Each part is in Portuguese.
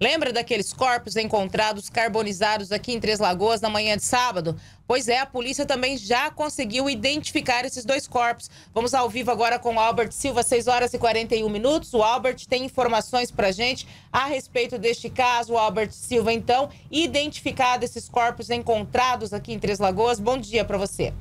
Lembra daqueles corpos encontrados carbonizados aqui em Três Lagoas na manhã de sábado? Pois é, a polícia também já conseguiu identificar esses dois corpos. Vamos ao vivo agora com o Albert Silva, 6 horas e 41 minutos. O Albert tem informações para gente a respeito deste caso. O Albert Silva, então, identificado esses corpos encontrados aqui em Três Lagoas. Bom dia para você.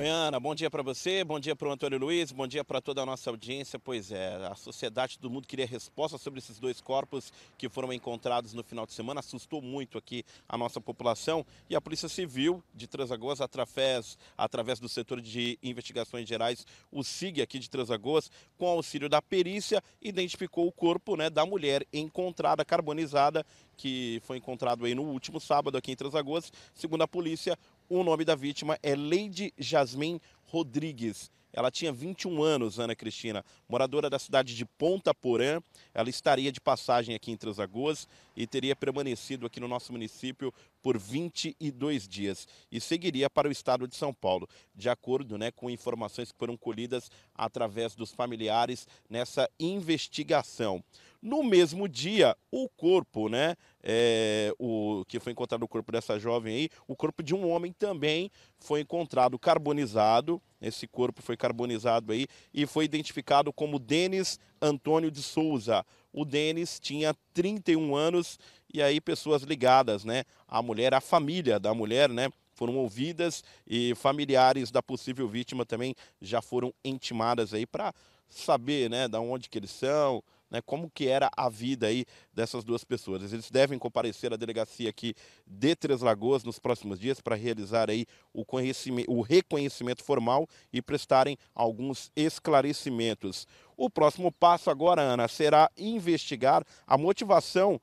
Oi, Ana, bom dia para você, bom dia para o Antônio Luiz, bom dia para toda a nossa audiência. Pois é, a sociedade, do mundo queria resposta sobre esses dois corpos que foram encontrados no final de semana. Assustou muito aqui a nossa população e a Polícia Civil de Transagoas, através, através do setor de investigações gerais, o SIG aqui de Transagoas, com auxílio da perícia, identificou o corpo né, da mulher encontrada, carbonizada, que foi encontrado aí no último sábado aqui em Transagoas. Segundo a polícia, o nome da vítima é Lady Jasmine Rodrigues. Ela tinha 21 anos, Ana Cristina, moradora da cidade de Ponta Porã. Ela estaria de passagem aqui em Três Lagoas e teria permanecido aqui no nosso município por 22 dias e seguiria para o estado de São Paulo, de acordo né, com informações que foram colhidas através dos familiares nessa investigação. No mesmo dia, o corpo, né, é, o que foi encontrado o corpo dessa jovem aí, o corpo de um homem também foi encontrado carbonizado. Esse corpo foi carbonizado aí e foi identificado como Denis Antônio de Souza. O Denis tinha 31 anos e aí pessoas ligadas né, à mulher, à família da mulher, né, foram ouvidas e familiares da possível vítima também já foram intimadas aí para saber, né, da onde que eles são, né, como que era a vida aí dessas duas pessoas. Eles devem comparecer à delegacia aqui de Três Lagoas nos próximos dias para realizar aí o, conhecimento, o reconhecimento formal e prestarem alguns esclarecimentos. O próximo passo agora, Ana, será investigar a motivação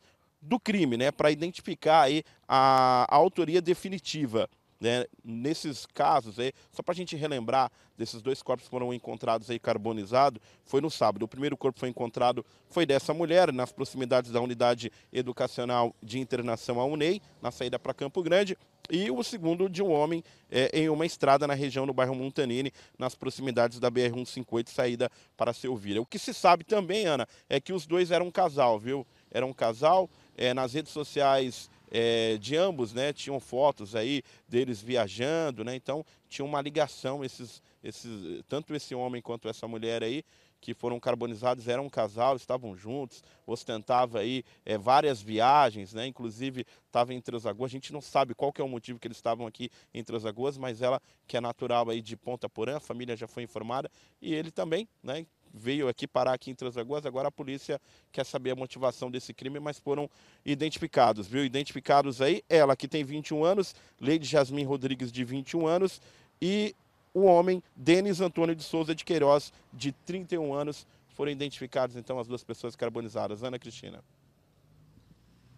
do crime, né, para identificar aí a, a autoria definitiva. Né, nesses casos, aí, só para a gente relembrar, desses dois corpos foram encontrados aí carbonizados, foi no sábado. O primeiro corpo foi encontrado foi dessa mulher, nas proximidades da unidade educacional de internação a UNEI, na saída para Campo Grande, e o segundo de um homem é, em uma estrada na região do bairro Montanini, nas proximidades da BR-158, saída para Selvira. O que se sabe também, Ana, é que os dois eram um casal, viu? Era um casal, é, nas redes sociais é, de ambos, né? Tinham fotos aí deles viajando, né? Então tinha uma ligação esses, esses, tanto esse homem quanto essa mulher aí que foram carbonizados eram um casal, estavam juntos, ostentava aí é, várias viagens, né? inclusive estava em Três A gente não sabe qual que é o motivo que eles estavam aqui em Três mas ela, que é natural aí de Ponta Porã, a família já foi informada, e ele também, né? veio aqui parar aqui em Transagoas, agora a polícia quer saber a motivação desse crime, mas foram identificados, viu? Identificados aí, ela que tem 21 anos, Lady Jasmine Rodrigues de 21 anos e o homem Denis Antônio de Souza de Queiroz, de 31 anos. Foram identificadas então as duas pessoas carbonizadas. Ana Cristina.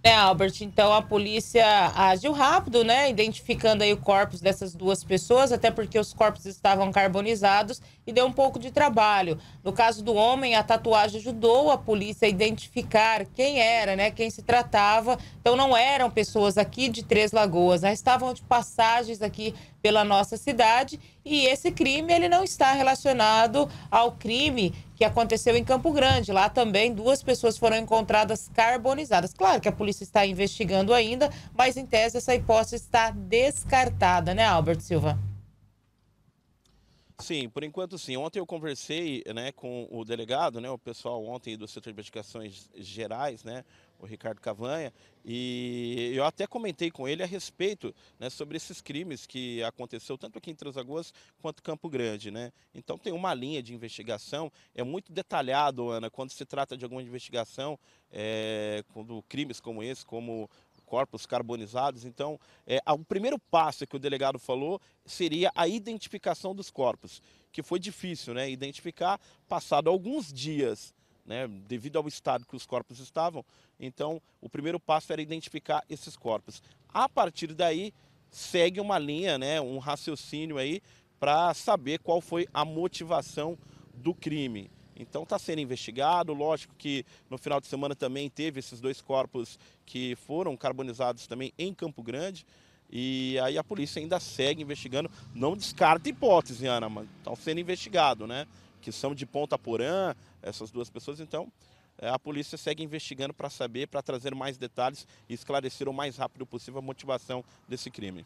É, Albert, então a polícia agiu rápido, né? Identificando aí o corpos dessas duas pessoas, até porque os corpos estavam carbonizados e deu um pouco de trabalho. No caso do homem, a tatuagem ajudou a polícia a identificar quem era, né? Quem se tratava. Então não eram pessoas aqui de Três Lagoas, né? estavam de passagens aqui pela nossa cidade e esse crime ele não está relacionado ao crime que aconteceu em Campo Grande. Lá também duas pessoas foram encontradas carbonizadas. Claro que a polícia está investigando ainda, mas em tese essa hipótese está descartada, né, Albert Silva? Sim, por enquanto sim. Ontem eu conversei né, com o delegado, né, o pessoal ontem do setor de investigações gerais, né, o Ricardo Cavanha, e eu até comentei com ele a respeito né, sobre esses crimes que aconteceu tanto aqui em Três Lagoas quanto Campo Grande. Né? Então tem uma linha de investigação, é muito detalhado, Ana, quando se trata de alguma investigação, é, quando crimes como esse, como corpos carbonizados. Então, é, o primeiro passo que o delegado falou seria a identificação dos corpos, que foi difícil, né? Identificar, passado alguns dias, né, devido ao estado que os corpos estavam. Então, o primeiro passo era identificar esses corpos. A partir daí, segue uma linha, né, um raciocínio aí para saber qual foi a motivação do crime. Então está sendo investigado. Lógico que no final de semana também teve esses dois corpos que foram carbonizados também em Campo Grande. E aí a polícia ainda segue investigando. Não descarta hipótese, Ana, mas estão tá sendo investigado, né? Que são de Ponta Porã, essas duas pessoas. Então é, a polícia segue investigando para saber, para trazer mais detalhes e esclarecer o mais rápido possível a motivação desse crime.